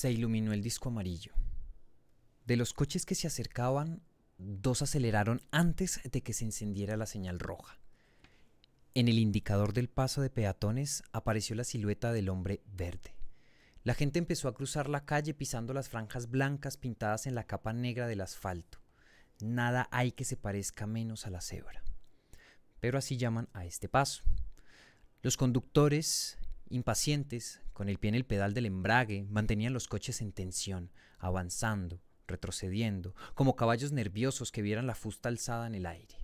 se iluminó el disco amarillo. De los coches que se acercaban, dos aceleraron antes de que se encendiera la señal roja. En el indicador del paso de peatones apareció la silueta del hombre verde. La gente empezó a cruzar la calle pisando las franjas blancas pintadas en la capa negra del asfalto. Nada hay que se parezca menos a la cebra. Pero así llaman a este paso. Los conductores Impacientes, con el pie en el pedal del embrague, mantenían los coches en tensión, avanzando, retrocediendo, como caballos nerviosos que vieran la fusta alzada en el aire.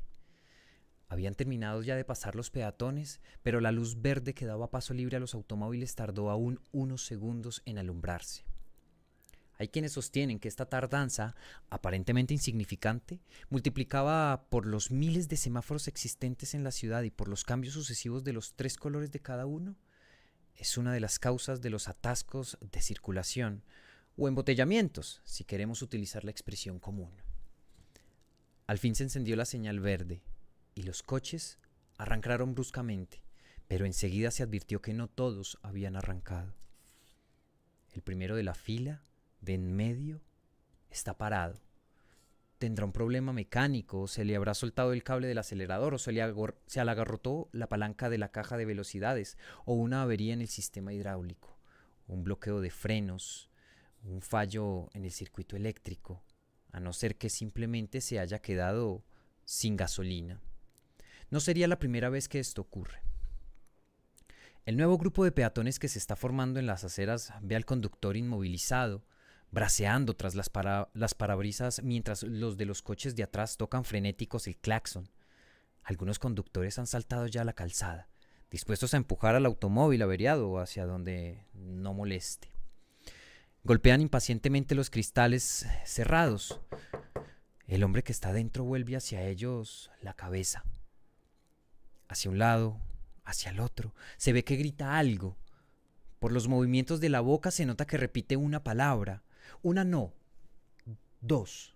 Habían terminado ya de pasar los peatones, pero la luz verde que daba paso libre a los automóviles tardó aún unos segundos en alumbrarse. Hay quienes sostienen que esta tardanza, aparentemente insignificante, multiplicaba por los miles de semáforos existentes en la ciudad y por los cambios sucesivos de los tres colores de cada uno, es una de las causas de los atascos de circulación o embotellamientos, si queremos utilizar la expresión común. Al fin se encendió la señal verde y los coches arrancaron bruscamente, pero enseguida se advirtió que no todos habían arrancado. El primero de la fila, de en medio, está parado tendrá un problema mecánico, se le habrá soltado el cable del acelerador o se le, se agarrotó la palanca de la caja de velocidades o una avería en el sistema hidráulico, un bloqueo de frenos, un fallo en el circuito eléctrico, a no ser que simplemente se haya quedado sin gasolina. No sería la primera vez que esto ocurre. El nuevo grupo de peatones que se está formando en las aceras ve al conductor inmovilizado, braceando tras las, las parabrisas mientras los de los coches de atrás tocan frenéticos el claxon. Algunos conductores han saltado ya a la calzada, dispuestos a empujar al automóvil averiado hacia donde no moleste. Golpean impacientemente los cristales cerrados. El hombre que está dentro vuelve hacia ellos la cabeza. Hacia un lado, hacia el otro. Se ve que grita algo. Por los movimientos de la boca se nota que repite una palabra. Una no. Dos.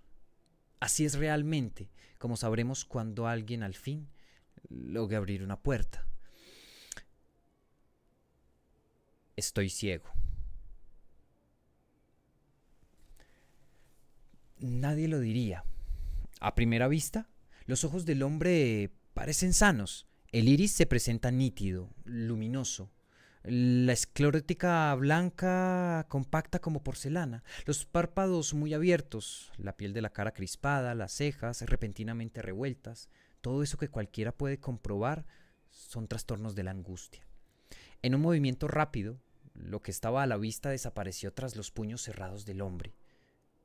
Así es realmente como sabremos cuando alguien al fin logre abrir una puerta. Estoy ciego. Nadie lo diría. A primera vista, los ojos del hombre parecen sanos. El iris se presenta nítido, luminoso, la esclerótica blanca compacta como porcelana, los párpados muy abiertos, la piel de la cara crispada, las cejas repentinamente revueltas, todo eso que cualquiera puede comprobar son trastornos de la angustia. En un movimiento rápido, lo que estaba a la vista desapareció tras los puños cerrados del hombre,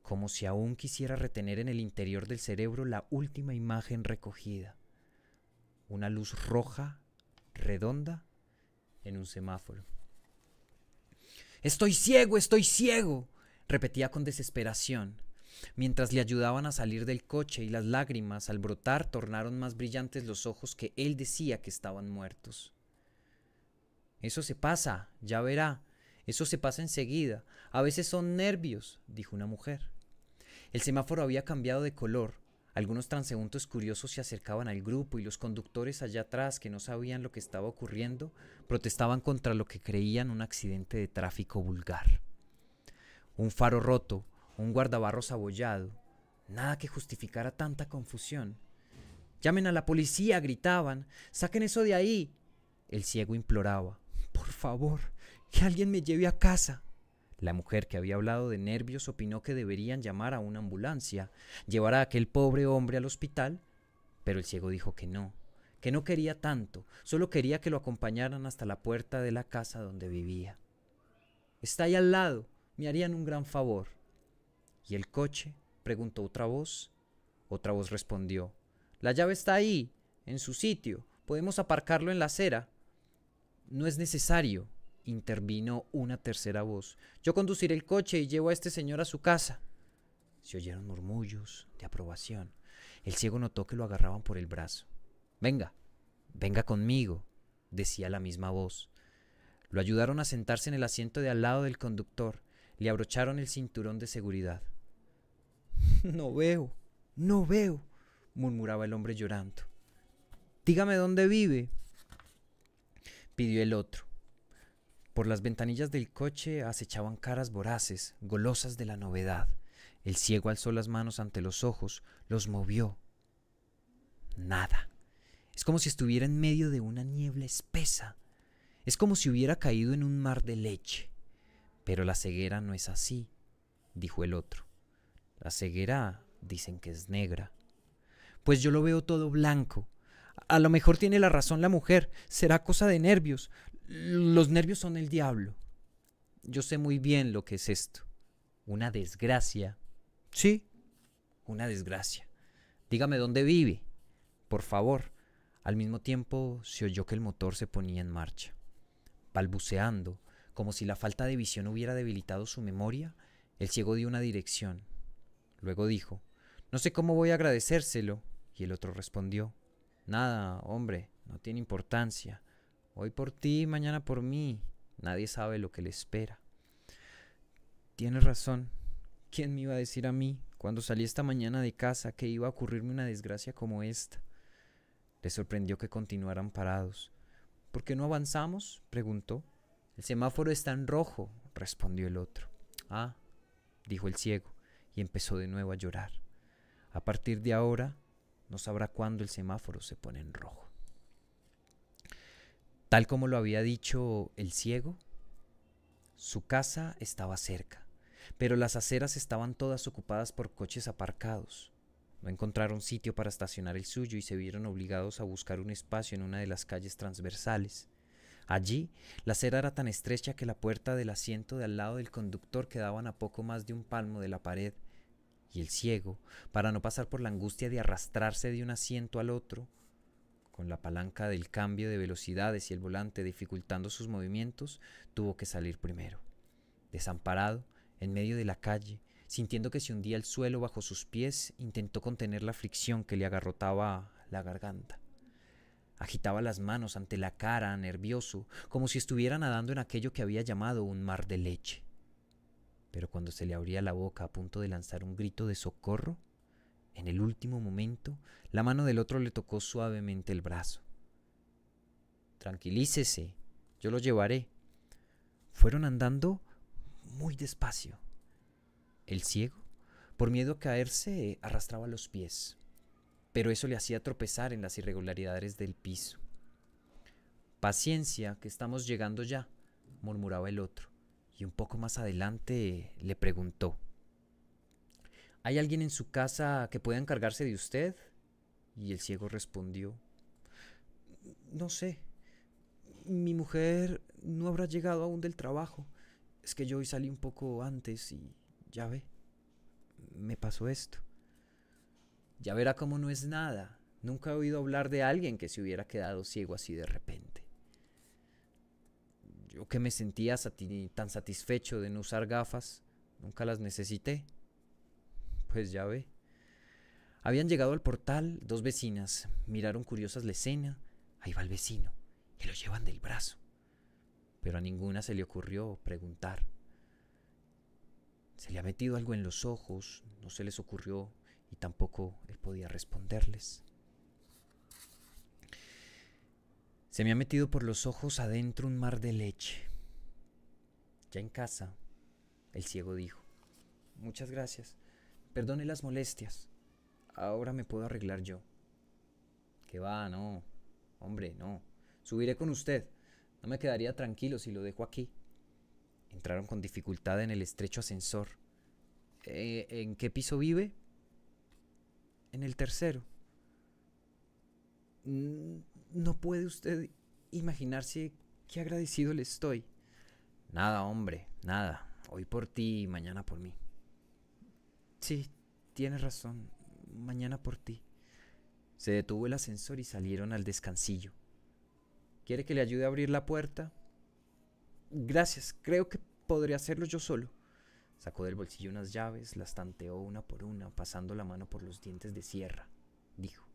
como si aún quisiera retener en el interior del cerebro la última imagen recogida. Una luz roja, redonda, en un semáforo. Estoy ciego, estoy ciego, repetía con desesperación, mientras le ayudaban a salir del coche y las lágrimas al brotar tornaron más brillantes los ojos que él decía que estaban muertos. Eso se pasa, ya verá, eso se pasa enseguida, a veces son nervios, dijo una mujer. El semáforo había cambiado de color, algunos transeúntes curiosos se acercaban al grupo y los conductores allá atrás, que no sabían lo que estaba ocurriendo, protestaban contra lo que creían un accidente de tráfico vulgar. Un faro roto, un guardabarros abollado, nada que justificara tanta confusión. Llamen a la policía, gritaban, saquen eso de ahí. El ciego imploraba, por favor, que alguien me lleve a casa. La mujer que había hablado de nervios opinó que deberían llamar a una ambulancia, llevar a aquel pobre hombre al hospital, pero el ciego dijo que no, que no quería tanto, solo quería que lo acompañaran hasta la puerta de la casa donde vivía. Está ahí al lado, me harían un gran favor. ¿Y el coche? preguntó otra voz. Otra voz respondió, La llave está ahí, en su sitio, podemos aparcarlo en la acera. No es necesario, intervino una tercera voz. Yo conduciré el coche y llevo a este señor a su casa. Se oyeron murmullos de aprobación. El ciego notó que lo agarraban por el brazo. Venga, venga conmigo, decía la misma voz. Lo ayudaron a sentarse en el asiento de al lado del conductor. Le abrocharon el cinturón de seguridad. No veo, no veo, murmuraba el hombre llorando. Dígame dónde vive, pidió el otro. Por las ventanillas del coche acechaban caras voraces, golosas de la novedad. El ciego alzó las manos ante los ojos, los movió. Nada. Es como si estuviera en medio de una niebla espesa. Es como si hubiera caído en un mar de leche. Pero la ceguera no es así, dijo el otro. La ceguera dicen que es negra. Pues yo lo veo todo blanco. A lo mejor tiene la razón la mujer. Será cosa de nervios. Los nervios son el diablo. Yo sé muy bien lo que es esto. Una desgracia. Sí, una desgracia. Dígame dónde vive, por favor. Al mismo tiempo se oyó que el motor se ponía en marcha. Balbuceando, como si la falta de visión hubiera debilitado su memoria, el ciego dio una dirección. Luego dijo, No sé cómo voy a agradecérselo. Y el otro respondió, Nada, hombre, no tiene importancia. Hoy por ti, mañana por mí. Nadie sabe lo que le espera. Tienes razón. ¿Quién me iba a decir a mí cuando salí esta mañana de casa que iba a ocurrirme una desgracia como esta? Le sorprendió que continuaran parados. ¿Por qué no avanzamos? preguntó. El semáforo está en rojo, respondió el otro. Ah, dijo el ciego, y empezó de nuevo a llorar. A partir de ahora, no sabrá cuándo el semáforo se pone en rojo. Tal como lo había dicho el ciego, su casa estaba cerca, pero las aceras estaban todas ocupadas por coches aparcados. No encontraron sitio para estacionar el suyo y se vieron obligados a buscar un espacio en una de las calles transversales. Allí, la acera era tan estrecha que la puerta del asiento de al lado del conductor quedaban a poco más de un palmo de la pared, y el ciego, para no pasar por la angustia de arrastrarse de un asiento al otro, con la palanca del cambio de velocidades y el volante dificultando sus movimientos, tuvo que salir primero. Desamparado, en medio de la calle, sintiendo que se hundía el suelo bajo sus pies, intentó contener la fricción que le agarrotaba la garganta. Agitaba las manos ante la cara, nervioso, como si estuviera nadando en aquello que había llamado un mar de leche. Pero cuando se le abría la boca a punto de lanzar un grito de socorro, en el último momento, la mano del otro le tocó suavemente el brazo. Tranquilícese, yo lo llevaré. Fueron andando muy despacio. El ciego, por miedo a caerse, arrastraba los pies, pero eso le hacía tropezar en las irregularidades del piso. Paciencia, que estamos llegando ya, murmuraba el otro, y un poco más adelante le preguntó. ¿Hay alguien en su casa que pueda encargarse de usted? Y el ciego respondió, No sé, mi mujer no habrá llegado aún del trabajo. Es que yo hoy salí un poco antes y ya ve, me pasó esto. Ya verá cómo no es nada. Nunca he oído hablar de alguien que se hubiera quedado ciego así de repente. Yo que me sentía tan satisfecho de no usar gafas, nunca las necesité. Pues ya ve. Habían llegado al portal dos vecinas, miraron curiosas la escena, ahí va el vecino, que lo llevan del brazo. Pero a ninguna se le ocurrió preguntar. Se le ha metido algo en los ojos, no se les ocurrió y tampoco él podía responderles. Se me ha metido por los ojos adentro un mar de leche. Ya en casa, el ciego dijo, muchas gracias. Perdone las molestias. Ahora me puedo arreglar yo. —Qué va, no. Hombre, no. Subiré con usted. No me quedaría tranquilo si lo dejo aquí. Entraron con dificultad en el estrecho ascensor. Eh, ¿En qué piso vive? En el tercero. Mm, no puede usted imaginarse qué agradecido le estoy. Nada, hombre, nada. Hoy por ti y mañana por mí. Sí, tienes razón. Mañana por ti. Se detuvo el ascensor y salieron al descansillo. ¿Quiere que le ayude a abrir la puerta? Gracias, creo que podría hacerlo yo solo. Sacó del bolsillo unas llaves, las tanteó una por una, pasando la mano por los dientes de sierra. Dijo,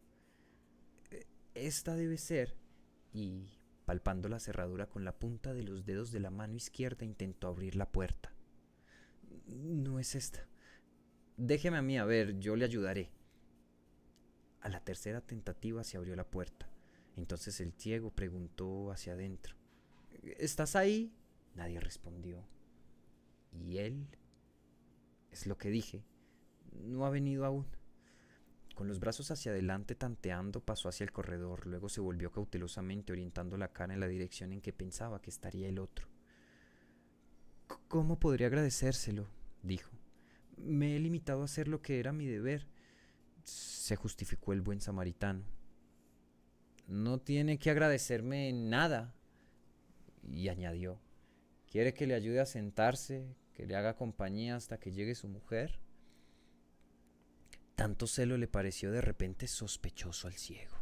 e, Esta debe ser. Y, palpando la cerradura con la punta de los dedos de la mano izquierda, intentó abrir la puerta. No es esta. Déjeme a mí, a ver, yo le ayudaré. A la tercera tentativa se abrió la puerta. Entonces el ciego preguntó hacia adentro. ¿Estás ahí? Nadie respondió. ¿Y él? Es lo que dije. No ha venido aún. Con los brazos hacia adelante tanteando pasó hacia el corredor, luego se volvió cautelosamente orientando la cara en la dirección en que pensaba que estaría el otro. ¿Cómo podría agradecérselo? dijo me he limitado a hacer lo que era mi deber. Se justificó el buen samaritano. No tiene que agradecerme nada. Y añadió, ¿quiere que le ayude a sentarse, que le haga compañía hasta que llegue su mujer? Tanto celo le pareció de repente sospechoso al ciego.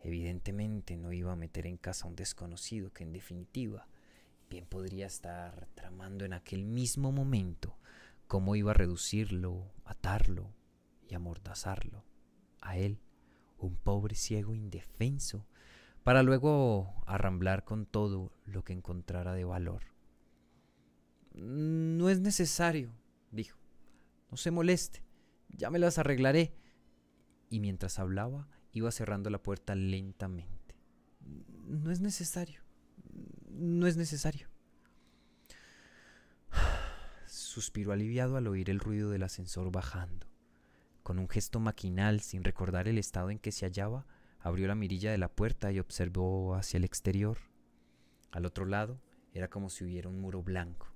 Evidentemente no iba a meter en casa a un desconocido que en definitiva bien podría estar tramando en aquel mismo momento cómo iba a reducirlo, atarlo y amordazarlo, a él, un pobre ciego indefenso, para luego arramblar con todo lo que encontrara de valor. No es necesario, dijo, no se moleste, ya me las arreglaré. Y mientras hablaba, iba cerrando la puerta lentamente. No es necesario, no es necesario. Suspiró aliviado al oír el ruido del ascensor bajando. Con un gesto maquinal, sin recordar el estado en que se hallaba, abrió la mirilla de la puerta y observó hacia el exterior. Al otro lado era como si hubiera un muro blanco.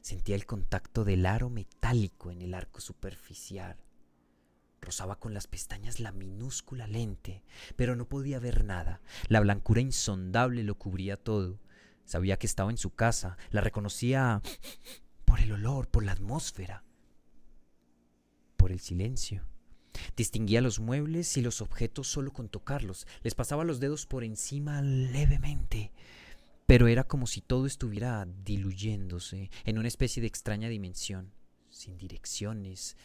Sentía el contacto del aro metálico en el arco superficial. Rozaba con las pestañas la minúscula lente, pero no podía ver nada. La blancura insondable lo cubría todo. Sabía que estaba en su casa, la reconocía por el olor, por la atmósfera, por el silencio. Distinguía los muebles y los objetos solo con tocarlos. Les pasaba los dedos por encima levemente, pero era como si todo estuviera diluyéndose en una especie de extraña dimensión, sin direcciones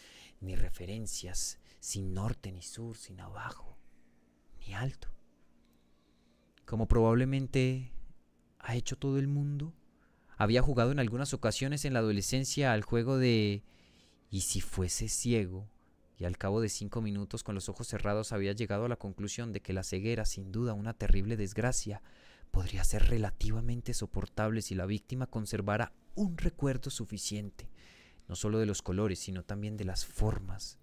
ni referencias, sin norte ni sur, sin abajo ni alto. Como probablemente ha hecho todo el mundo, había jugado en algunas ocasiones en la adolescencia al juego de ¿y si fuese ciego? Y al cabo de cinco minutos con los ojos cerrados había llegado a la conclusión de que la ceguera, sin duda una terrible desgracia, podría ser relativamente soportable si la víctima conservara un recuerdo suficiente, no solo de los colores, sino también de las formas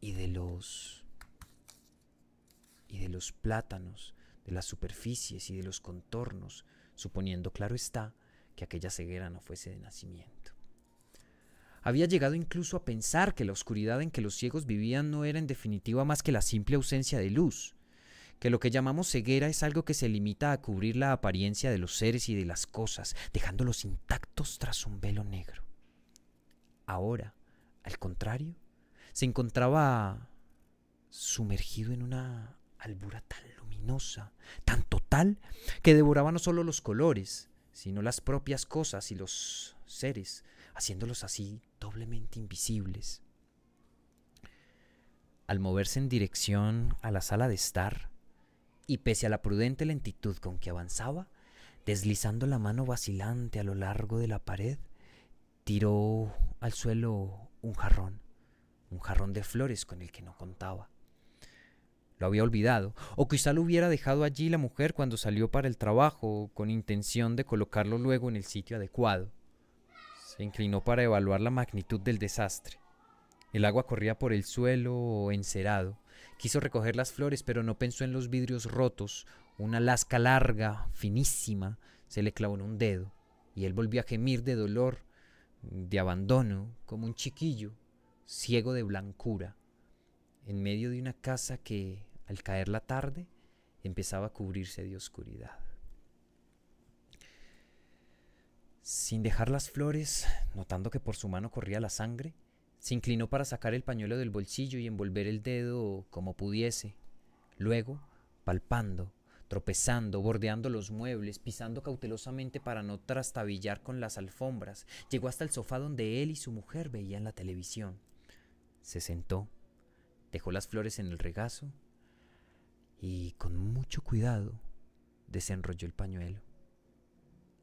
y de los y de los plátanos, de las superficies y de los contornos, suponiendo, claro está, que aquella ceguera no fuese de nacimiento. Había llegado incluso a pensar que la oscuridad en que los ciegos vivían no era en definitiva más que la simple ausencia de luz, que lo que llamamos ceguera es algo que se limita a cubrir la apariencia de los seres y de las cosas, dejándolos intactos tras un velo negro. Ahora, al contrario, se encontraba sumergido en una albura tan tan total, que devoraba no solo los colores, sino las propias cosas y los seres, haciéndolos así doblemente invisibles. Al moverse en dirección a la sala de estar, y pese a la prudente lentitud con que avanzaba, deslizando la mano vacilante a lo largo de la pared, tiró al suelo un jarrón, un jarrón de flores con el que no contaba lo había olvidado, o quizá lo hubiera dejado allí la mujer cuando salió para el trabajo, con intención de colocarlo luego en el sitio adecuado. Se inclinó para evaluar la magnitud del desastre. El agua corría por el suelo encerado. Quiso recoger las flores, pero no pensó en los vidrios rotos. Una lasca larga, finísima, se le clavó en un dedo, y él volvió a gemir de dolor, de abandono, como un chiquillo, ciego de blancura en medio de una casa que al caer la tarde empezaba a cubrirse de oscuridad. Sin dejar las flores, notando que por su mano corría la sangre, se inclinó para sacar el pañuelo del bolsillo y envolver el dedo como pudiese. Luego, palpando, tropezando, bordeando los muebles, pisando cautelosamente para no trastabillar con las alfombras, llegó hasta el sofá donde él y su mujer veían la televisión. Se sentó dejó las flores en el regazo y con mucho cuidado desenrolló el pañuelo.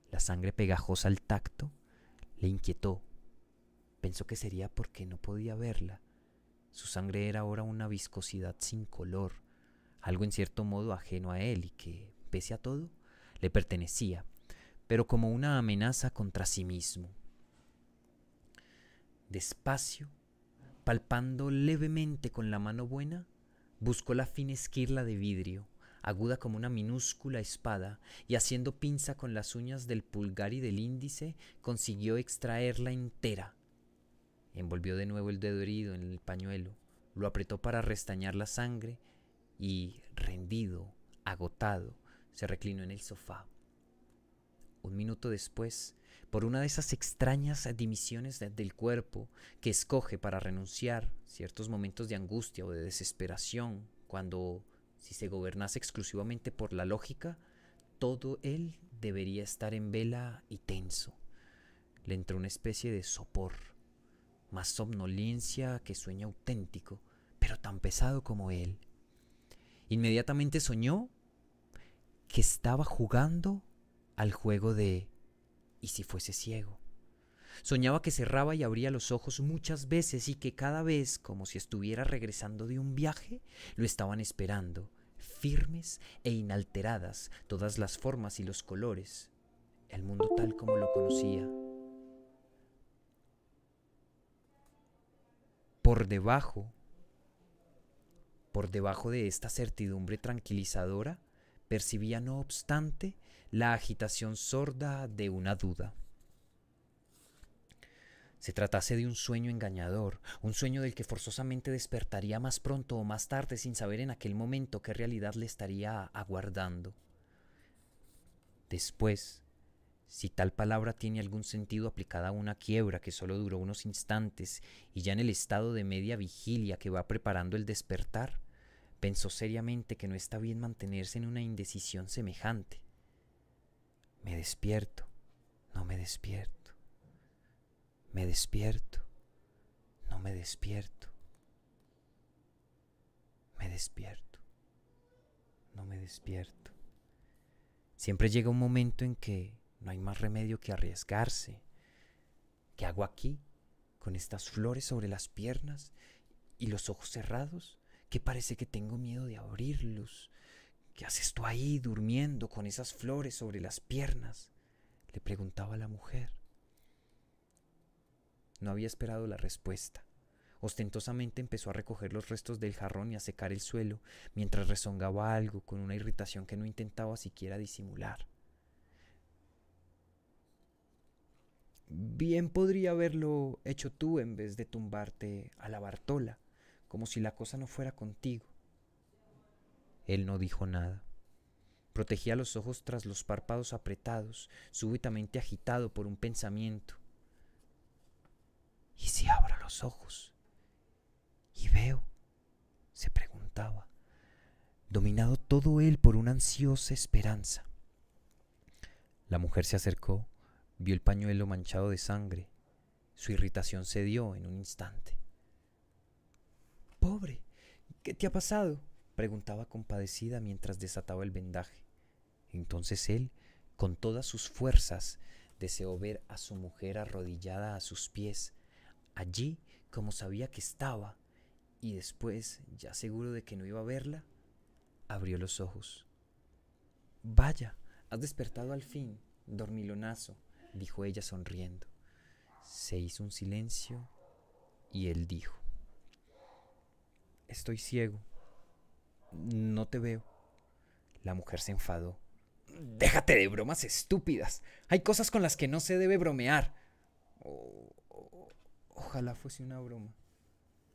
La sangre pegajosa al tacto le inquietó. Pensó que sería porque no podía verla. Su sangre era ahora una viscosidad sin color, algo en cierto modo ajeno a él y que, pese a todo, le pertenecía, pero como una amenaza contra sí mismo. Despacio Palpando levemente con la mano buena, buscó la fina esquirla de vidrio, aguda como una minúscula espada, y haciendo pinza con las uñas del pulgar y del índice, consiguió extraerla entera. Envolvió de nuevo el dedo herido en el pañuelo, lo apretó para restañar la sangre, y, rendido, agotado, se reclinó en el sofá. Un minuto después, por una de esas extrañas dimisiones del cuerpo que escoge para renunciar ciertos momentos de angustia o de desesperación, cuando si se gobernase exclusivamente por la lógica, todo él debería estar en vela y tenso. Le entró una especie de sopor, más somnolencia que sueño auténtico, pero tan pesado como él. Inmediatamente soñó que estaba jugando al juego de ¿Y si fuese ciego? Soñaba que cerraba y abría los ojos muchas veces y que cada vez, como si estuviera regresando de un viaje, lo estaban esperando, firmes e inalteradas todas las formas y los colores, el mundo tal como lo conocía. Por debajo, por debajo de esta certidumbre tranquilizadora, percibía no obstante la agitación sorda de una duda. Se tratase de un sueño engañador, un sueño del que forzosamente despertaría más pronto o más tarde sin saber en aquel momento qué realidad le estaría aguardando. Después, si tal palabra tiene algún sentido aplicada a una quiebra que solo duró unos instantes y ya en el estado de media vigilia que va preparando el despertar, Pensó seriamente que no está bien mantenerse en una indecisión semejante. Me despierto, no me despierto. Me despierto, no me despierto. Me despierto, no me despierto. Siempre llega un momento en que no hay más remedio que arriesgarse. ¿Qué hago aquí? Con estas flores sobre las piernas y los ojos cerrados. ¿Qué parece que tengo miedo de abrirlos. ¿Qué haces tú ahí durmiendo con esas flores sobre las piernas? le preguntaba la mujer. No había esperado la respuesta. Ostentosamente empezó a recoger los restos del jarrón y a secar el suelo, mientras rezongaba algo con una irritación que no intentaba siquiera disimular. Bien podría haberlo hecho tú en vez de tumbarte a la Bartola, como si la cosa no fuera contigo. Él no dijo nada. Protegía los ojos tras los párpados apretados, súbitamente agitado por un pensamiento. ¿Y si abro los ojos? ¿Y veo? se preguntaba, dominado todo él por una ansiosa esperanza. La mujer se acercó, vio el pañuelo manchado de sangre. Su irritación cedió en un instante pobre. ¿Qué te ha pasado? preguntaba compadecida mientras desataba el vendaje. Entonces él, con todas sus fuerzas, deseó ver a su mujer arrodillada a sus pies, allí como sabía que estaba, y después, ya seguro de que no iba a verla, abrió los ojos. Vaya, has despertado al fin, dormilonazo, dijo ella sonriendo. Se hizo un silencio y él dijo. Estoy ciego. No te veo. La mujer se enfadó. Déjate de bromas estúpidas. Hay cosas con las que no se debe bromear. ojalá fuese una broma.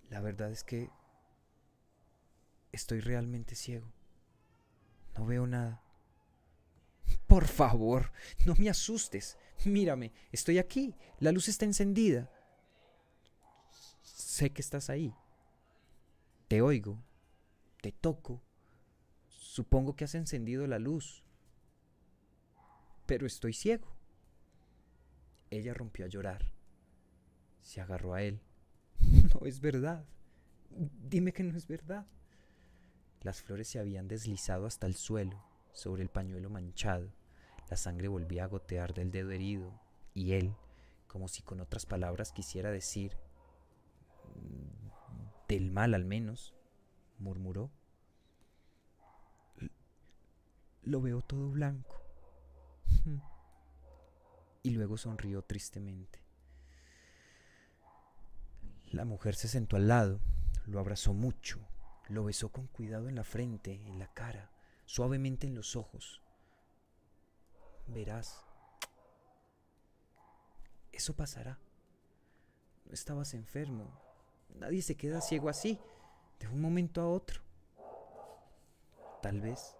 La verdad es que estoy realmente ciego. No veo nada. Por favor, no me asustes. Mírame, estoy aquí. La luz está encendida. Sé que estás ahí. Te oigo, te toco, supongo que has encendido la luz, pero estoy ciego. Ella rompió a llorar. Se agarró a él. No es verdad. Dime que no es verdad. Las flores se habían deslizado hasta el suelo, sobre el pañuelo manchado. La sangre volvía a gotear del dedo herido, y él, como si con otras palabras quisiera decir, del mal al menos, murmuró. Lo veo todo blanco. Y luego sonrió tristemente. La mujer se sentó al lado, lo abrazó mucho, lo besó con cuidado en la frente, en la cara, suavemente en los ojos. Verás, eso pasará. No estabas enfermo, Nadie se queda ciego así, de un momento a otro. Tal vez.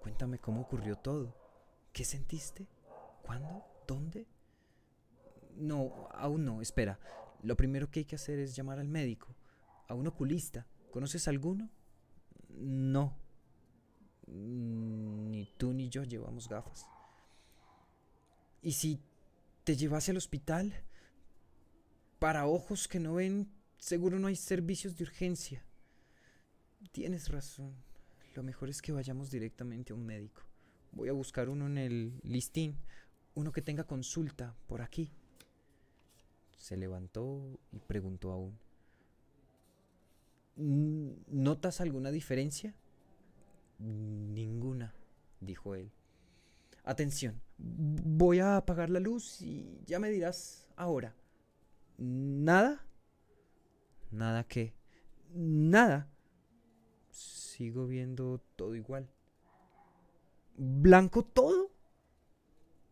Cuéntame cómo ocurrió todo. ¿Qué sentiste? ¿Cuándo? ¿Dónde? No, aún no, espera. Lo primero que hay que hacer es llamar al médico, a un oculista. ¿Conoces alguno? No. Mm, ni tú ni yo llevamos gafas. ¿Y si te llevas al hospital? Para ojos que no ven, Seguro no hay servicios de urgencia. Tienes razón. Lo mejor es que vayamos directamente a un médico. Voy a buscar uno en el listín, uno que tenga consulta por aquí. Se levantó y preguntó aún. ¿Notas alguna diferencia? Ninguna, dijo él. Atención, voy a apagar la luz y ya me dirás ahora. ¿Nada? Nada que. Nada. Sigo viendo todo igual. Blanco todo.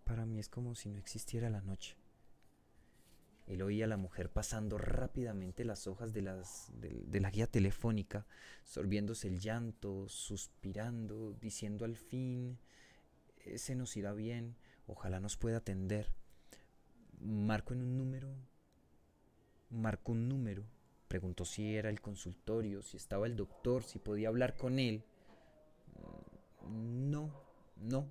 Para mí es como si no existiera la noche. Él oía a la mujer pasando rápidamente las hojas de, la guía telefónica, sorbiéndose el llanto, suspirando, diciendo al fin, se nos irá bien, ojalá nos pueda atender. Marco en un número, marco un número, Preguntó si era el consultorio, si estaba el doctor, si podía hablar con él. Mm, no, no.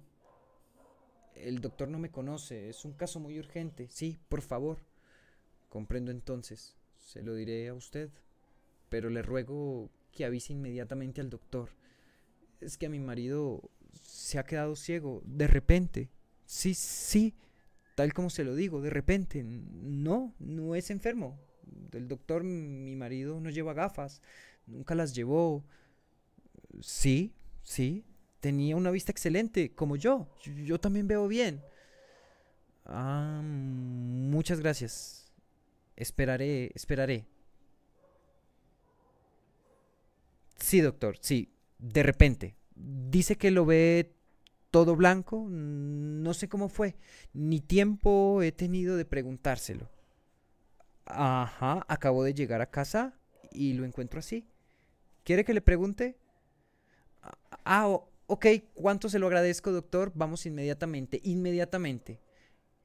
El doctor no me conoce, es un caso muy urgente. Sí, por favor. Comprendo entonces, se lo diré a usted, pero le ruego que avise inmediatamente al doctor. Es que a mi marido se ha quedado ciego, de repente. Sí, sí, tal como se lo digo, de repente. No, no es enfermo, el doctor, mi marido, no lleva gafas, nunca las llevó. Sí, sí, tenía una vista excelente, como yo. Yo, también veo bien. Ah, muchas gracias. Esperaré, esperaré. Sí, doctor, sí, de repente. Dice que lo ve todo blanco, no sé cómo fue, ni tiempo he tenido de preguntárselo. Ajá, acabo de llegar a casa y lo encuentro así. ¿Quiere que le pregunte? Ah, ok, ¿cuánto se lo agradezco, doctor? Vamos inmediatamente, inmediatamente.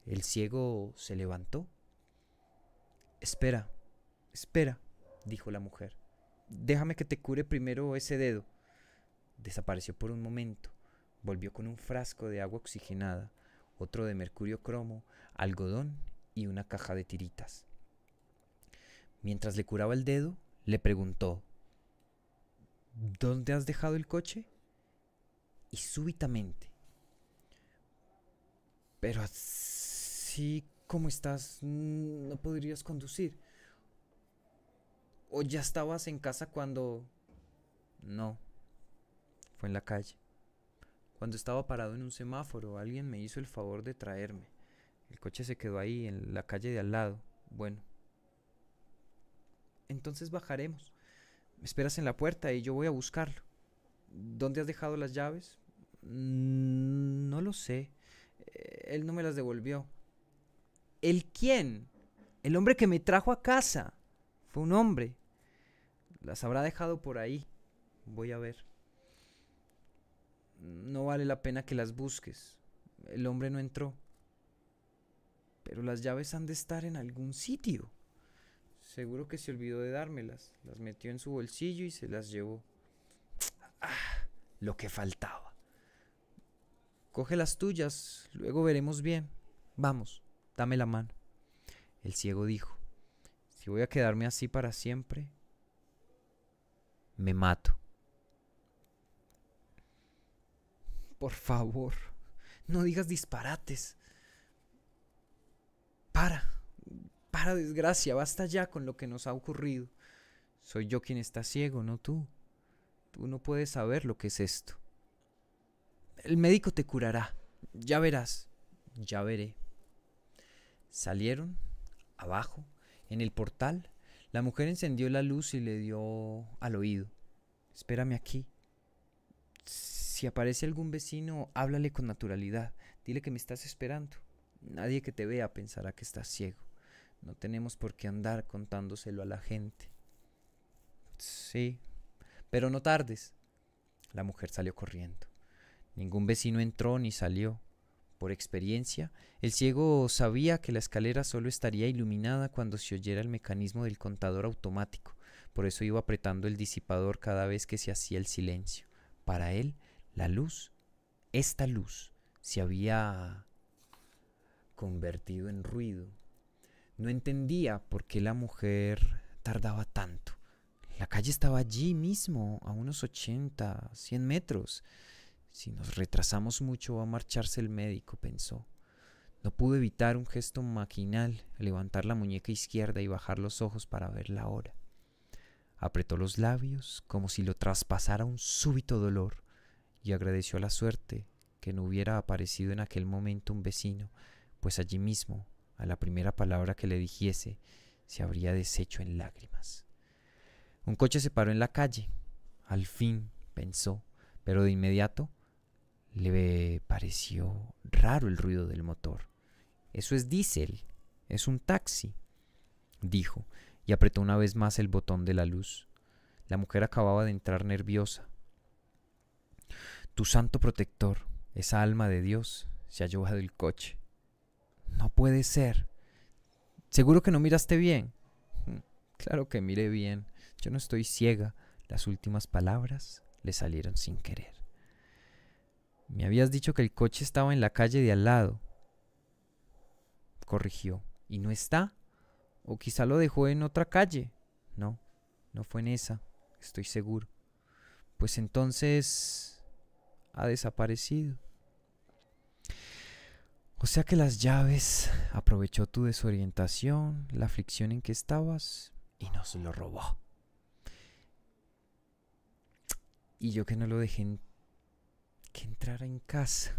El ciego se levantó. Espera, espera, dijo la mujer. Déjame que te cure primero ese dedo. Desapareció por un momento. Volvió con un frasco de agua oxigenada, otro de mercurio cromo, algodón y una caja de tiritas. Mientras le curaba el dedo, le preguntó, ¿Dónde has dejado el coche? Y súbitamente, pero así como estás, no podrías conducir. ¿O ya estabas en casa cuando... No, fue en la calle. Cuando estaba parado en un semáforo, alguien me hizo el favor de traerme. El coche se quedó ahí, en la calle de al lado. Bueno, entonces bajaremos. Me esperas en la puerta y yo voy a buscarlo. ¿Dónde has dejado las llaves? Mm, no lo sé. Eh, él no me las devolvió. ¿El quién? El hombre que me trajo a casa. Fue un hombre. Las habrá dejado por ahí. Voy a ver. No vale la pena que las busques. El hombre no entró. Pero las llaves han de estar en algún sitio. Seguro que se olvidó de dármelas. Las metió en su bolsillo y se las llevó. Ah, lo que faltaba. Coge las tuyas, luego veremos bien. Vamos, dame la mano. El ciego dijo, si voy a quedarme así para siempre, me mato. Por favor, no digas disparates. Para para desgracia, basta ya con lo que nos ha ocurrido. Soy yo quien está ciego, no tú. Tú no puedes saber lo que es esto. El médico te curará. Ya verás. Ya veré. Salieron abajo, en el portal. La mujer encendió la luz y le dio al oído. Espérame aquí. Si aparece algún vecino, háblale con naturalidad. Dile que me estás esperando. Nadie que te vea pensará que estás ciego. No tenemos por qué andar contándoselo a la gente. Sí, pero no tardes. La mujer salió corriendo. Ningún vecino entró ni salió. Por experiencia, el ciego sabía que la escalera solo estaría iluminada cuando se oyera el mecanismo del contador automático, por eso iba apretando el disipador cada vez que se hacía el silencio. Para él, la luz, esta luz, se había convertido en ruido. No entendía por qué la mujer tardaba tanto. La calle estaba allí mismo, a unos 80, 100 metros. Si nos retrasamos mucho va a marcharse el médico, pensó. No pudo evitar un gesto maquinal, levantar la muñeca izquierda y bajar los ojos para ver la hora. Apretó los labios como si lo traspasara un súbito dolor y agradeció a la suerte que no hubiera aparecido en aquel momento un vecino, pues allí mismo a la primera palabra que le dijese, se habría deshecho en lágrimas. Un coche se paró en la calle. Al fin, pensó, pero de inmediato le pareció raro el ruido del motor. Eso es diésel, es un taxi, dijo, y apretó una vez más el botón de la luz. La mujer acababa de entrar nerviosa. Tu santo protector, esa alma de Dios, se ha llevado el coche. No puede ser. Seguro que no miraste bien. Mm, claro que miré bien. Yo no estoy ciega. Las últimas palabras le salieron sin querer. Me habías dicho que el coche estaba en la calle de al lado. Corrigió. ¿Y no está? O quizá lo dejó en otra calle. No, no fue en esa, estoy seguro. Pues entonces ha desaparecido. O sea que las llaves aprovechó tu desorientación, la aflicción en que estabas y nos lo robó. Y yo que no lo dejé que entrara en casa.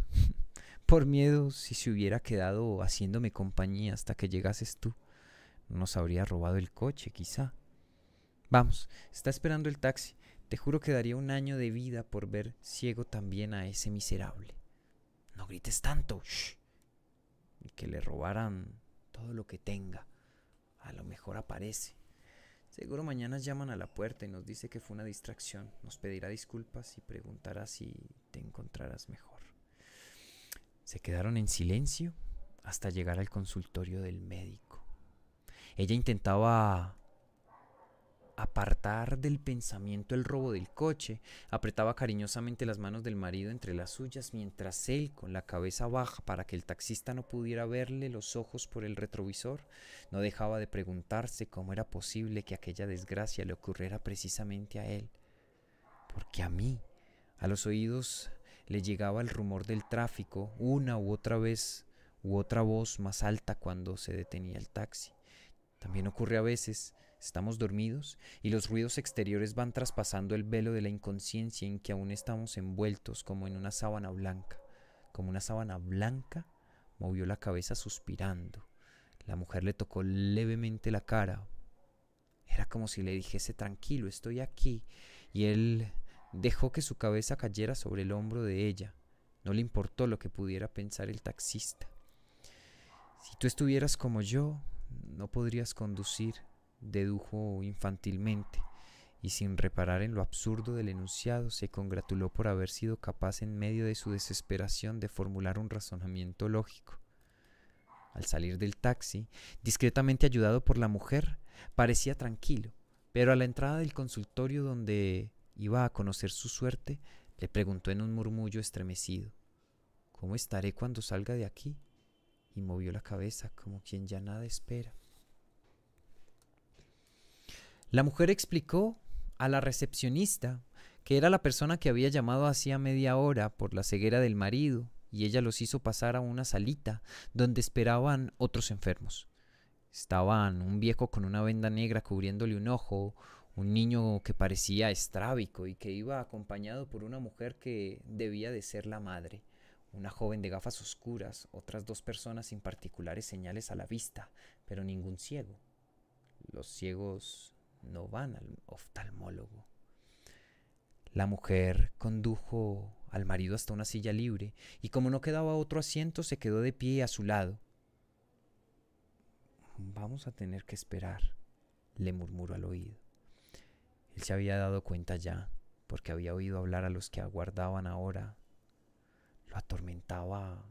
Por miedo, si se hubiera quedado haciéndome compañía hasta que llegases tú, nos habría robado el coche, quizá. Vamos, está esperando el taxi. Te juro que daría un año de vida por ver ciego también a ese miserable. No grites tanto que le robaran todo lo que tenga. A lo mejor aparece. Seguro mañana llaman a la puerta y nos dice que fue una distracción. Nos pedirá disculpas y preguntará si te encontrarás mejor. Se quedaron en silencio hasta llegar al consultorio del médico. Ella intentaba apartar del pensamiento el robo del coche, apretaba cariñosamente las manos del marido entre las suyas mientras él, con la cabeza baja para que el taxista no pudiera verle los ojos por el retrovisor, no dejaba de preguntarse cómo era posible que aquella desgracia le ocurriera precisamente a él. Porque a mí, a los oídos, le llegaba el rumor del tráfico una u otra vez u otra voz más alta cuando se detenía el taxi. También ocurre a veces estamos dormidos y los ruidos exteriores van traspasando el velo de la inconsciencia en que aún estamos envueltos como en una sábana blanca. Como una sábana blanca, movió la cabeza suspirando. La mujer le tocó levemente la cara. Era como si le dijese, tranquilo, estoy aquí. Y él dejó que su cabeza cayera sobre el hombro de ella. No le importó lo que pudiera pensar el taxista. Si tú estuvieras como yo, no podrías conducir, dedujo infantilmente, y sin reparar en lo absurdo del enunciado, se congratuló por haber sido capaz en medio de su desesperación de formular un razonamiento lógico. Al salir del taxi, discretamente ayudado por la mujer, parecía tranquilo, pero a la entrada del consultorio donde iba a conocer su suerte, le preguntó en un murmullo estremecido, ¿Cómo estaré cuando salga de aquí? Y movió la cabeza como quien ya nada espera. La mujer explicó a la recepcionista que era la persona que había llamado hacía media hora por la ceguera del marido, y ella los hizo pasar a una salita donde esperaban otros enfermos. Estaban un viejo con una venda negra cubriéndole un ojo, un niño que parecía estrábico y que iba acompañado por una mujer que debía de ser la madre, una joven de gafas oscuras, otras dos personas sin particulares señales a la vista, pero ningún ciego. Los ciegos no van al oftalmólogo. La mujer condujo al marido hasta una silla libre y como no quedaba otro asiento se quedó de pie a su lado. Vamos a tener que esperar, le murmuró al oído. Él se había dado cuenta ya, porque había oído hablar a los que aguardaban ahora. Lo atormentaba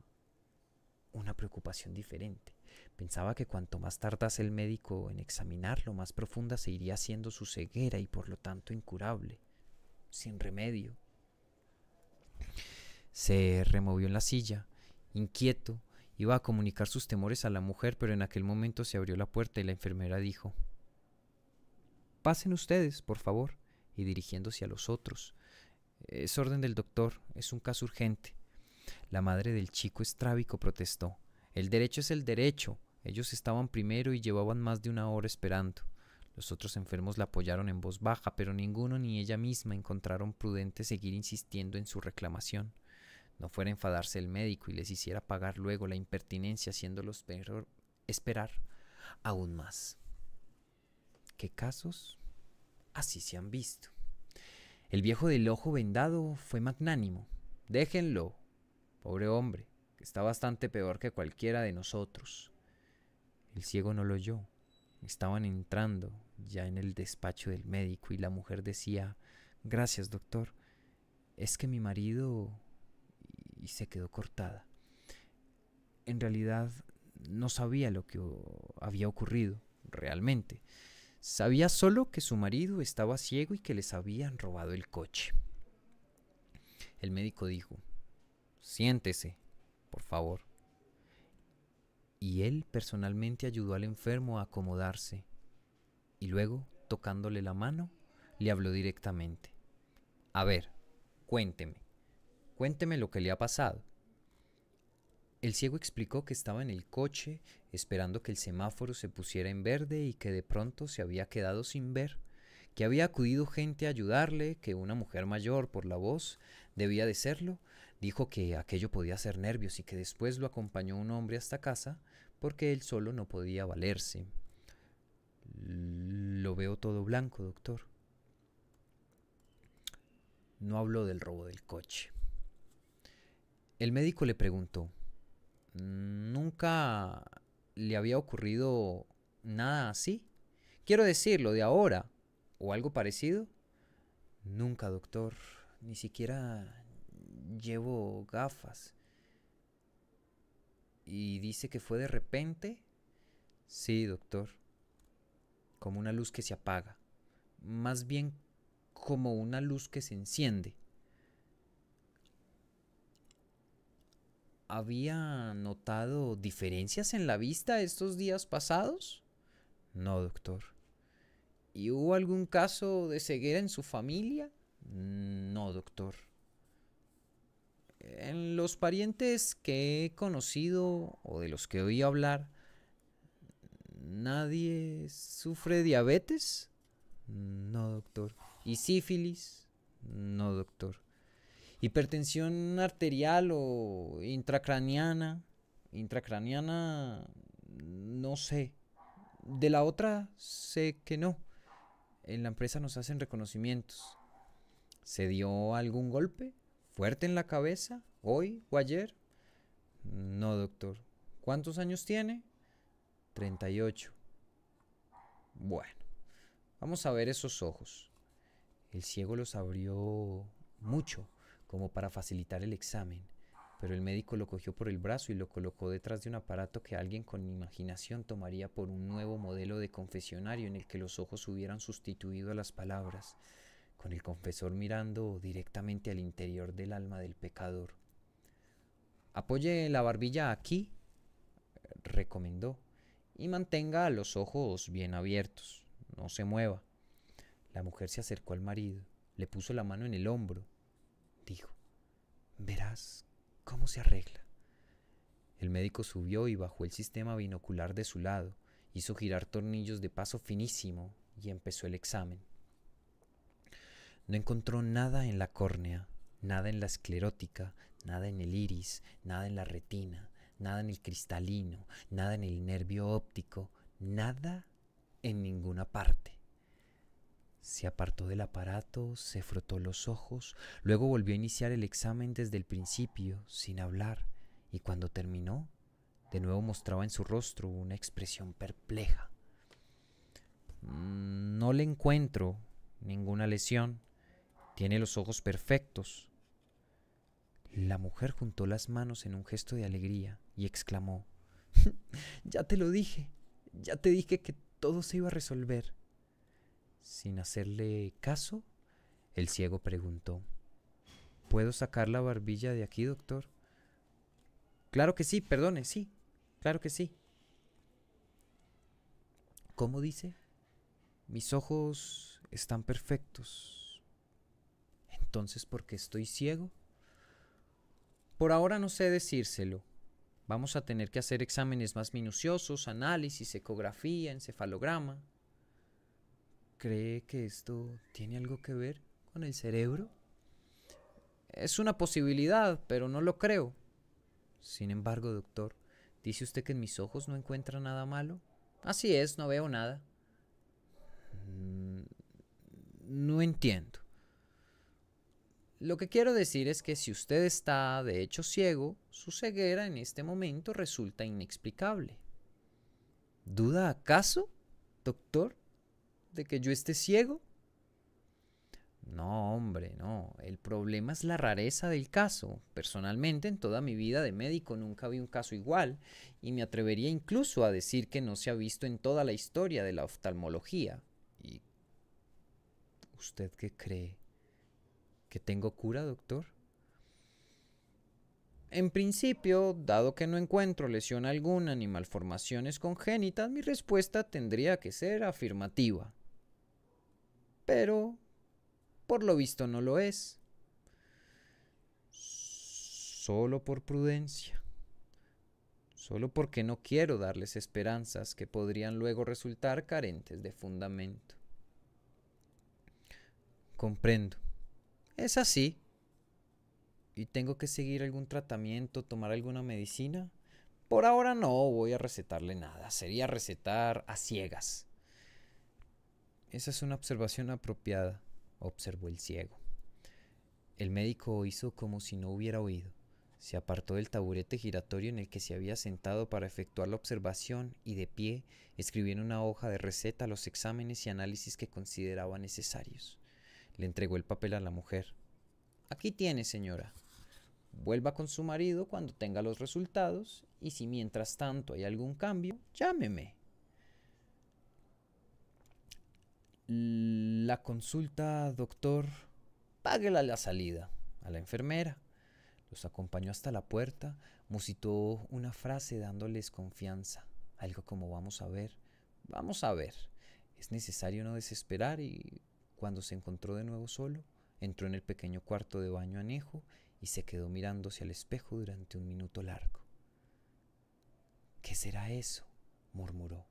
una preocupación diferente. Pensaba que cuanto más tardase el médico en examinarlo, más profunda se iría haciendo su ceguera y por lo tanto incurable, sin remedio. Se removió en la silla, inquieto, iba a comunicar sus temores a la mujer, pero en aquel momento se abrió la puerta y la enfermera dijo, Pasen ustedes, por favor, y dirigiéndose a los otros. Es orden del doctor, es un caso urgente. La madre del chico estrábico protestó. El derecho es el derecho. Ellos estaban primero y llevaban más de una hora esperando. Los otros enfermos la apoyaron en voz baja, pero ninguno ni ella misma encontraron prudente seguir insistiendo en su reclamación. No fuera a enfadarse el médico y les hiciera pagar luego la impertinencia haciéndolos esperar aún más. ¿Qué casos? Así se han visto. El viejo del ojo vendado fue magnánimo. Déjenlo, pobre hombre está bastante peor que cualquiera de nosotros. El ciego no lo oyó. Estaban entrando ya en el despacho del médico y la mujer decía, gracias doctor, es que mi marido... y se quedó cortada. En realidad no sabía lo que había ocurrido, realmente. Sabía solo que su marido estaba ciego y que les habían robado el coche. El médico dijo, siéntese, por favor. Y él personalmente ayudó al enfermo a acomodarse y luego, tocándole la mano, le habló directamente. A ver, cuénteme, cuénteme lo que le ha pasado. El ciego explicó que estaba en el coche esperando que el semáforo se pusiera en verde y que de pronto se había quedado sin ver, que había acudido gente a ayudarle, que una mujer mayor por la voz debía de serlo, Dijo que aquello podía ser nervios y que después lo acompañó un hombre hasta casa porque él solo no podía valerse. Lo veo todo blanco, doctor. No habló del robo del coche. El médico le preguntó, ¿nunca le había ocurrido nada así? Quiero decirlo, de ahora, o algo parecido. Nunca, doctor, ni siquiera llevo gafas. ¿Y dice que fue de repente? Sí, doctor. Como una luz que se apaga. Más bien como una luz que se enciende. ¿Había notado diferencias en la vista estos días pasados? No, doctor. ¿Y hubo algún caso de ceguera en su familia? No, doctor en los parientes que he conocido o de los que oí hablar, ¿nadie sufre diabetes? No, doctor. ¿Y sífilis? No, doctor. ¿Hipertensión arterial o intracraniana? Intracraniana, no sé. De la otra, sé que no. En la empresa nos hacen reconocimientos. ¿Se dio algún golpe? fuerte en la cabeza hoy o ayer? No, doctor. ¿Cuántos años tiene? y ocho». Bueno, vamos a ver esos ojos. El ciego los abrió mucho, como para facilitar el examen, pero el médico lo cogió por el brazo y lo colocó detrás de un aparato que alguien con imaginación tomaría por un nuevo modelo de confesionario en el que los ojos hubieran sustituido a las palabras con el confesor mirando directamente al interior del alma del pecador. Apoye la barbilla aquí, recomendó, y mantenga los ojos bien abiertos, no se mueva. La mujer se acercó al marido, le puso la mano en el hombro, dijo, verás cómo se arregla. El médico subió y bajó el sistema binocular de su lado, hizo girar tornillos de paso finísimo y empezó el examen. No encontró nada en la córnea, nada en la esclerótica, nada en el iris, nada en la retina, nada en el cristalino, nada en el nervio óptico, nada en ninguna parte. Se apartó del aparato, se frotó los ojos, luego volvió a iniciar el examen desde el principio, sin hablar, y cuando terminó, de nuevo mostraba en su rostro una expresión perpleja. Mm, no le encuentro ninguna lesión, tiene los ojos perfectos. La mujer juntó las manos en un gesto de alegría y exclamó, Ya te lo dije, ya te dije que todo se iba a resolver. Sin hacerle caso, el ciego preguntó, ¿Puedo sacar la barbilla de aquí, doctor? Claro que sí, perdone, sí, claro que sí. ¿Cómo dice? Mis ojos están perfectos. Entonces, ¿por qué estoy ciego? Por ahora no sé decírselo. Vamos a tener que hacer exámenes más minuciosos, análisis, ecografía, encefalograma. ¿Cree que esto tiene algo que ver con el cerebro? Es una posibilidad, pero no lo creo. Sin embargo, doctor, ¿dice usted que en mis ojos no encuentra nada malo? Así es, no veo nada. Mm, no entiendo. Lo que quiero decir es que si usted está de hecho ciego, su ceguera en este momento resulta inexplicable. ¿Duda acaso, doctor, de que yo esté ciego? No, hombre, no. El problema es la rareza del caso. Personalmente, en toda mi vida de médico nunca vi un caso igual y me atrevería incluso a decir que no se ha visto en toda la historia de la oftalmología. ¿Y usted qué cree? ¿Que tengo cura, doctor? En principio, dado que no encuentro lesión alguna ni malformaciones congénitas, mi respuesta tendría que ser afirmativa. Pero, por lo visto, no lo es. Solo por prudencia. Solo porque no quiero darles esperanzas que podrían luego resultar carentes de fundamento. Comprendo es así y tengo que seguir algún tratamiento, tomar alguna medicina, por ahora no voy a recetarle nada. Sería recetar a ciegas. Esa es una observación apropiada, observó el ciego. El médico hizo como si no hubiera oído. Se apartó del taburete giratorio en el que se había sentado para efectuar la observación y de pie escribió en una hoja de receta los exámenes y análisis que consideraba necesarios. Le entregó el papel a la mujer. Aquí tiene, señora. Vuelva con su marido cuando tenga los resultados y si mientras tanto hay algún cambio, llámeme. La consulta, doctor, páguela la salida, a la enfermera. Los acompañó hasta la puerta, musitó una frase dándoles confianza, algo como vamos a ver, vamos a ver. Es necesario no desesperar y cuando se encontró de nuevo solo, entró en el pequeño cuarto de baño anejo y se quedó mirándose al espejo durante un minuto largo. ¿Qué será eso? murmuró.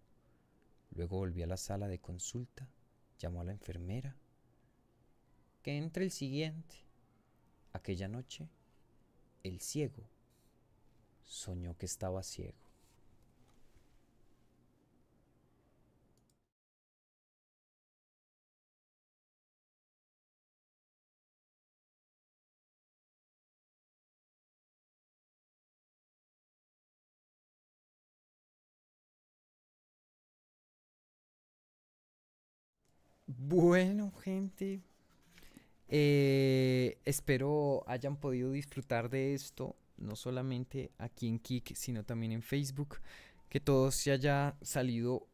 Luego volvió a la sala de consulta, llamó a la enfermera. Que entre el siguiente. Aquella noche, el ciego soñó que estaba ciego. Bueno, gente, eh, espero hayan podido disfrutar de esto, no solamente aquí en Kik, sino también en Facebook, que todo se haya salido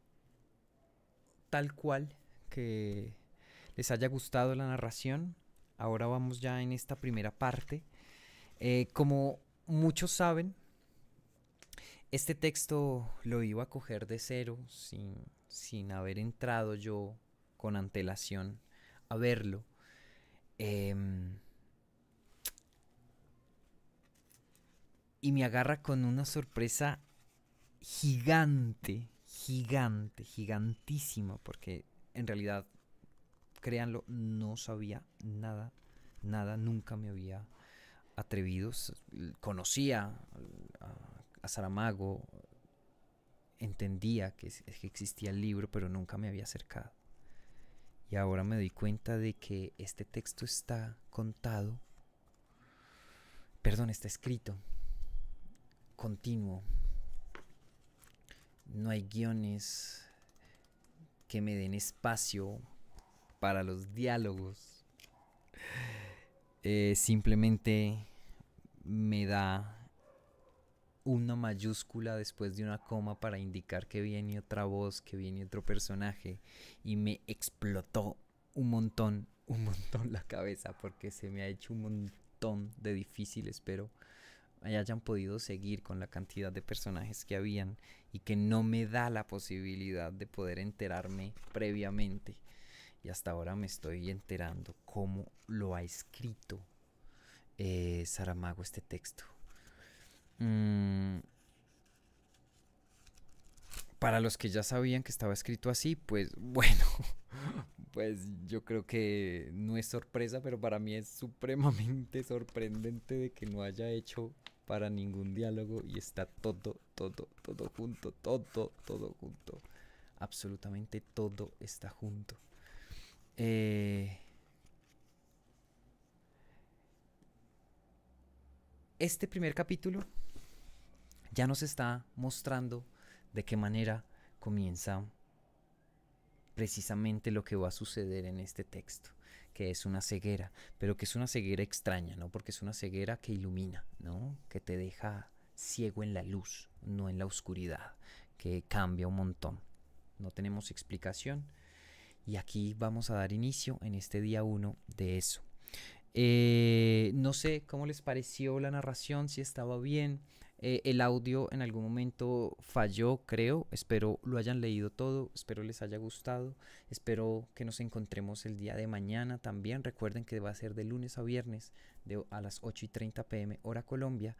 tal cual, que les haya gustado la narración. Ahora vamos ya en esta primera parte. Eh, como muchos saben, este texto lo iba a coger de cero, sin, sin haber entrado yo con antelación a verlo. Em, y me agarra con una sorpresa gigante, gigante, gigantísima, porque en realidad, créanlo, no sabía nada, nada, nunca me había atrevido. Conocía a, a Saramago, entendía que existía el libro, pero nunca me había acercado. Y ahora me doy cuenta de que este texto está contado, perdón, está escrito, continuo. No hay guiones que me den espacio para los diálogos. Eh, simplemente me da una mayúscula después de una coma para indicar que viene otra voz, que viene otro personaje. Y me explotó un montón, un montón la cabeza porque se me ha hecho un montón de difíciles, pero hayan podido seguir con la cantidad de personajes que habían y que no me da la posibilidad de poder enterarme previamente. Y hasta ahora me estoy enterando cómo lo ha escrito eh, Saramago este texto. Mm. Para los que ya sabían que estaba escrito así, pues bueno, pues yo creo que no es sorpresa, pero para mí es supremamente sorprendente de que no haya hecho para ningún diálogo y está todo, todo, todo junto, todo, todo junto. Absolutamente todo está junto. Eh, este primer capítulo ya nos está mostrando de qué manera comienza precisamente lo que va a suceder en este texto, que es una ceguera, pero que es una ceguera extraña, ¿no? Porque es una ceguera que ilumina, ¿no? Que te deja ciego en la luz, no en la oscuridad, que cambia un montón. No tenemos explicación y aquí vamos a dar inicio en este día 1 de eso. Eh, no sé cómo les pareció la narración, si estaba bien. Eh, el audio en algún momento falló, creo. Espero lo hayan leído todo, espero les haya gustado, espero que nos encontremos el día de mañana también. Recuerden que va a ser de lunes a viernes de, a las 8 y 30 pm hora Colombia.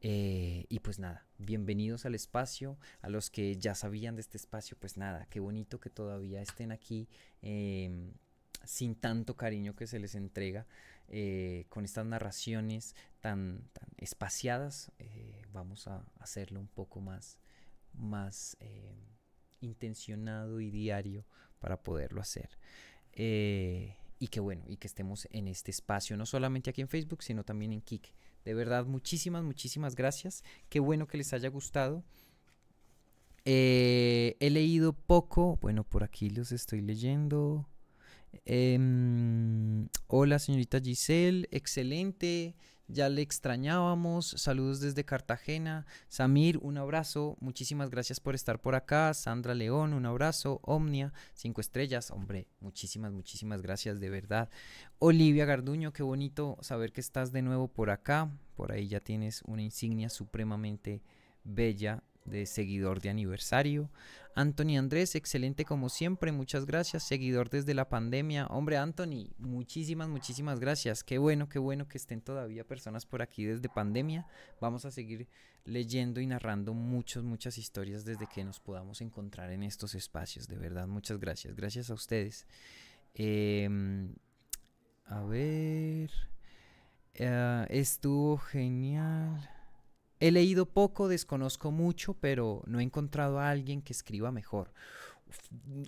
Eh, y pues nada, bienvenidos al espacio. A los que ya sabían de este espacio, pues nada, qué bonito que todavía estén aquí em, sin tanto cariño que se les entrega. Eh, con estas narraciones tan, espaciadas, eh, vamos a hacerlo un poco más, más eh, intencionado y diario para poderlo hacer. y que bueno, y que estemos en este espacio, no solamente aquí en Facebook, sino también en Kik. De verdad, muchísimas, muchísimas gracias. Qué bueno que les haya gustado. he leído poco, bueno, por aquí los estoy leyendo. Em, hola señorita Giselle, excelente, ya le extrañábamos, saludos desde Cartagena, Samir, un abrazo, muchísimas gracias por estar por acá, Sandra León, un abrazo, Omnia, cinco estrellas, hombre, muchísimas, muchísimas gracias de verdad. Olivia Garduño, qué bonito saber que estás de nuevo por acá, por ahí ya tienes una insignia supremamente bella de seguidor de aniversario. Anthony Andrés, excelente como siempre, muchas gracias, seguidor desde la pandemia. Hombre, Anthony, muchísimas, muchísimas gracias. Qué bueno, qué bueno que estén todavía personas por aquí desde pandemia. Vamos a seguir leyendo y narrando muchas, muchas historias desde que nos podamos encontrar en estos espacios. De verdad, muchas gracias. Gracias a ustedes. Em, a ver. Ah, estuvo genial. He leído poco, desconozco mucho, pero no he encontrado a alguien que escriba mejor.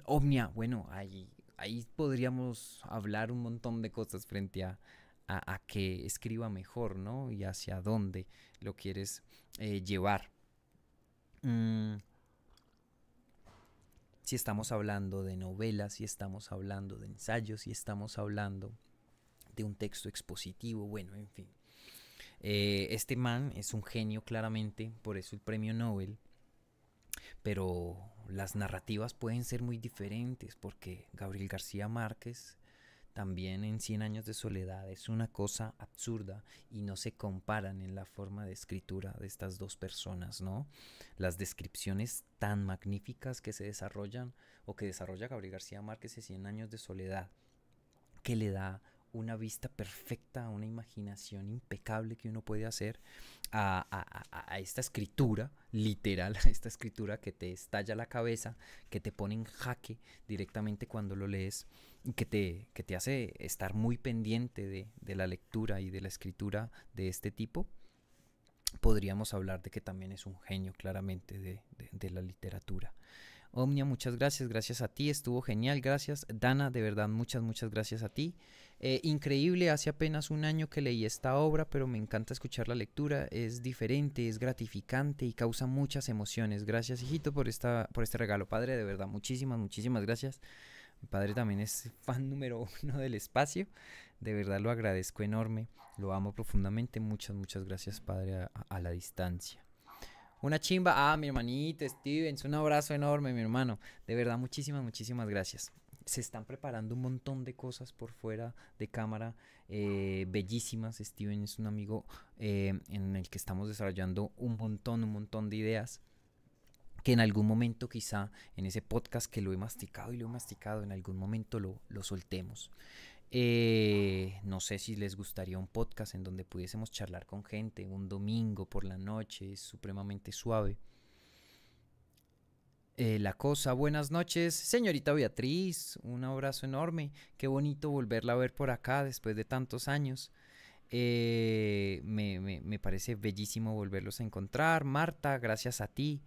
Omnia, bueno, ahí, ahí podríamos hablar un montón de cosas frente a, a, que escriba mejor, ¿no? Y hacia dónde lo quieres eh, llevar. Mm, si estamos hablando de novelas, si estamos hablando de ensayos, si estamos hablando de un texto expositivo, bueno, en fin. Eh, este man es un genio claramente, por eso el premio Nobel, pero las narrativas pueden ser muy diferentes porque Gabriel García Márquez también en Cien años de soledad es una cosa absurda y no se comparan en la forma de escritura de estas dos personas, ¿no? Las descripciones tan magníficas que se desarrollan o que desarrolla Gabriel García Márquez en Cien años de soledad, que le da una vista perfecta, una imaginación impecable que uno puede hacer a, esta escritura, literal, a esta escritura que te estalla la cabeza, que te pone en jaque directamente cuando lo lees y que te, hace estar muy pendiente de, la lectura y de la escritura de este tipo, podríamos hablar de que también es un genio claramente de la literatura. Omnia, muchas gracias, gracias a ti, estuvo genial, gracias. Dana, de verdad, muchas, muchas gracias a ti. Eh, increíble, hace apenas un año que leí esta obra, pero me encanta escuchar la lectura, es diferente, es gratificante y causa muchas emociones. Gracias, hijito, por, esta, por este regalo, padre, de verdad, muchísimas, muchísimas gracias. Mi padre también es fan número uno del espacio. De verdad lo agradezco enorme. Lo amo profundamente. Muchas, muchas gracias, padre, a la distancia. Una chimba. Ah, mi hermanito, Steven, un abrazo enorme, mi hermano. De verdad, muchísimas, muchísimas gracias. Se están preparando un montón de cosas por fuera de cámara, eh, bellísimas. Steven es un amigo eh, en el que estamos desarrollando un montón, un montón de ideas que en algún momento quizá en ese podcast que lo he masticado y lo he masticado, en algún momento lo, lo soltemos. Eh, no sé si les gustaría un podcast en donde pudiésemos charlar con gente un domingo por la noche, es supremamente suave. Eh, la cosa, buenas noches, señorita Beatriz, un abrazo enorme, qué bonito volverla a ver por acá después de tantos años. Eh, me parece bellísimo volverlos a encontrar. Marta, gracias a ti.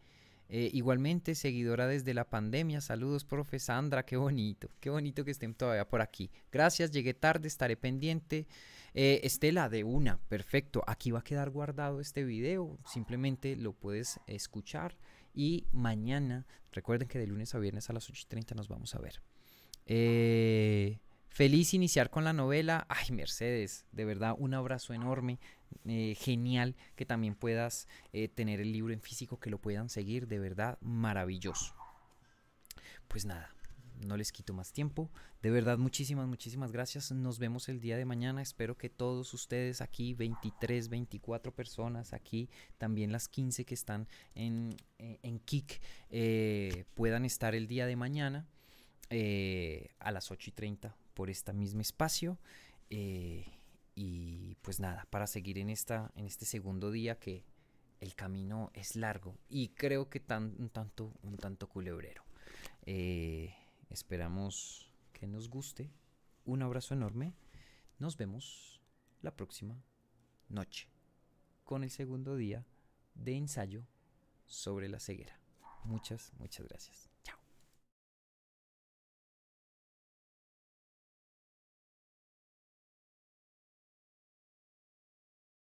Eh, igualmente, seguidora desde la pandemia, saludos, profe Sandra, qué bonito, qué bonito que estén todavía por aquí. Gracias, llegué tarde, estaré pendiente. Eh, Estela, de una, perfecto, aquí va a quedar guardado este video, simplemente lo puedes escuchar y mañana, recuerden que de lunes a viernes a las 8.30 nos vamos a ver. Eh, feliz iniciar con la novela. Ay, Mercedes, de verdad, un abrazo enorme. Eh, genial que también puedas eh, tener el libro en físico, que lo puedan seguir, de verdad maravilloso. Pues nada, no les quito más tiempo. De verdad, muchísimas, muchísimas gracias. Nos vemos el día de mañana. Espero que todos ustedes aquí, 23, 24 personas aquí, también las 15 que están en, eh, en Kik, puedan estar el día de mañana a las 8 y 30 por este mismo espacio. Y pues nada, para seguir en, esta, en este segundo día que el camino es largo y creo que tan, un, tanto, un tanto culebrero. Eh, esperamos que nos guste. Un abrazo enorme. Nos vemos la próxima noche con el segundo día de ensayo sobre la ceguera. Muchas, muchas gracias.